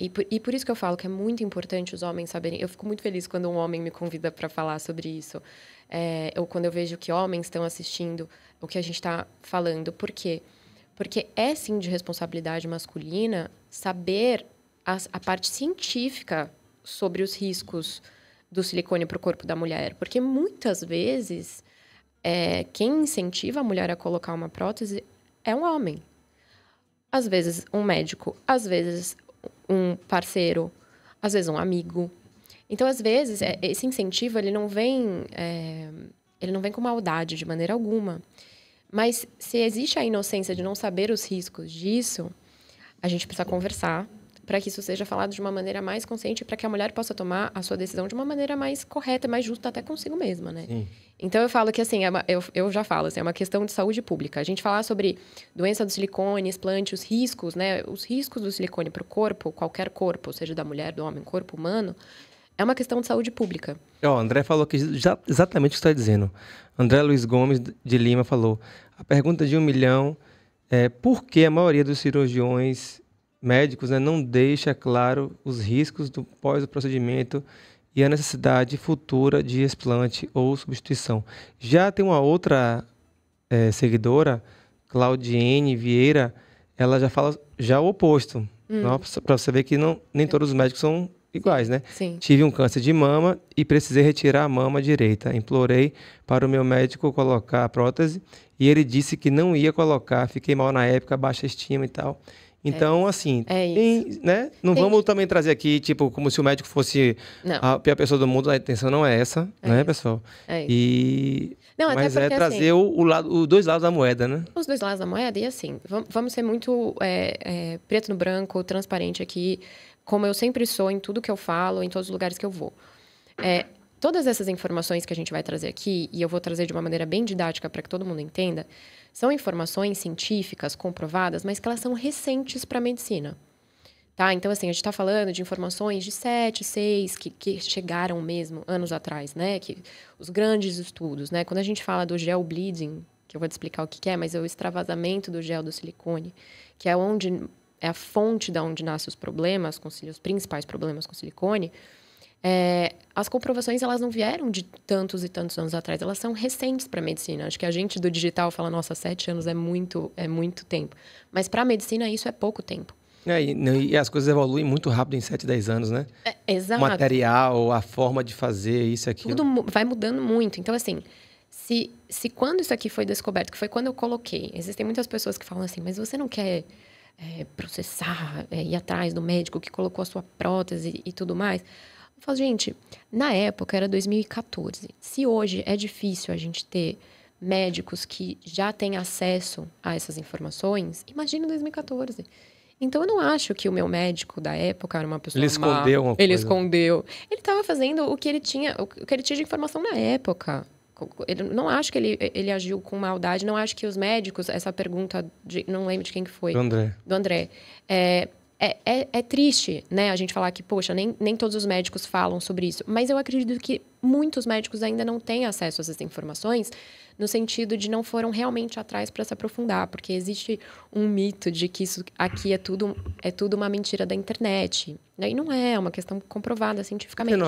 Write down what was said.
E por, e por isso que eu falo que é muito importante os homens saberem. Eu fico muito feliz quando um homem me convida para falar sobre isso. É, ou quando eu vejo que homens estão assistindo o que a gente está falando. Por quê? Porque é sim de responsabilidade masculina saber a, a parte científica sobre os riscos do silicone para o corpo da mulher. Porque muitas vezes é, quem incentiva a mulher a colocar uma prótese é um homem. Às vezes um médico, às vezes um parceiro, às vezes um amigo. Então, às vezes, é, esse incentivo ele não vem, é, ele não vem com maldade de maneira alguma. Mas se existe a inocência de não saber os riscos disso, a gente precisa conversar, para que isso seja falado de uma maneira mais consciente, para que a mulher possa tomar a sua decisão de uma maneira mais correta, mais justa até consigo mesma, né? Sim. Então eu falo que assim, é uma, eu, eu já falo, assim, é uma questão de saúde pública. A gente falar sobre doença do silicone, explante, os riscos, né? Os riscos do silicone para o corpo, qualquer corpo, seja da mulher, do homem, corpo humano, é uma questão de saúde pública. Ó, oh, André falou que já, exatamente o que está dizendo. André Luiz Gomes de Lima falou: a pergunta de um milhão é por que a maioria dos cirurgiões médicos né, não deixa claro os riscos do pós-procedimento e a necessidade futura de explante ou substituição. Já tem uma outra é, seguidora, Claudiene Vieira, ela já fala já o oposto. Hum. Para você ver que não, nem todos os médicos são iguais, né? Sim. Tive um câncer de mama e precisei retirar a mama direita. Implorei para o meu médico colocar a prótese e ele disse que não ia colocar. Fiquei mal na época, baixa estima e tal. Então, é. assim, é tem, né? Não tem vamos que... também trazer aqui, tipo, como se o médico fosse não. a pior pessoa do mundo, a intenção não é essa, é né, isso. pessoal? É e não, até mas é assim trazer assim, o, o, lado, os dois lados da moeda, né? Os dois lados da moeda, e assim, vamos ser muito é, é, preto no branco, transparente aqui, como eu sempre sou em tudo que eu falo, em todos os lugares que eu vou. É, todas essas informações que a gente vai trazer aqui, e eu vou trazer de uma maneira bem didática para que todo mundo entenda, são informações científicas comprovadas, mas que elas são recentes para a medicina. Tá? Então, assim, a gente está falando de informações de 7, 6, que, que chegaram mesmo anos atrás, né? Que os grandes estudos, né? Quando a gente fala do gel bleeding, que eu vou te explicar o que, que é, mas é o extravasamento do gel do silicone, que é onde é a fonte da onde nascem os problemas os principais problemas com silicone. É, as comprovações elas não vieram de tantos e tantos anos atrás, elas são recentes para a medicina. Acho que a gente do digital fala, nossa, sete anos é muito, é muito tempo. Mas para a medicina isso é pouco tempo. É, e, né, e, as coisas evoluem muito rápido em 7, 10 anos, né? É, exato. O material, a forma de fazer, isso aqui. Tudo vai mudando muito. Então, assim, se, se quando isso aqui foi descoberto, que foi quando eu coloquei, existem muitas pessoas que falam assim, mas você não quer é, processar, é, ir atrás do médico que colocou a sua prótese e tudo mais. Falo, gente, na época era 2014. Se hoje é difícil a gente ter médicos que já têm acesso a essas informações, imagina 2014. Então eu não acho que o meu médico da época era uma pessoa Ele escondeu uma Ele coisa. escondeu. Ele estava fazendo o que ele tinha, o que ele tinha de informação na época. Ele não acho que ele, ele agiu com maldade, não acho que os médicos, essa pergunta, de, não lembro de quem que foi. Do André. Do André. É, é, é, é, triste, né, a gente falar que, poxa, nem, nem todos os médicos falam sobre isso. Mas eu acredito que muitos médicos ainda não têm acesso a essas informações, no sentido de não foram realmente atrás para se aprofundar, porque existe um mito de que isso aqui é tudo, é tudo uma mentira da internet. Né? E não é, é uma questão comprovada cientificamente.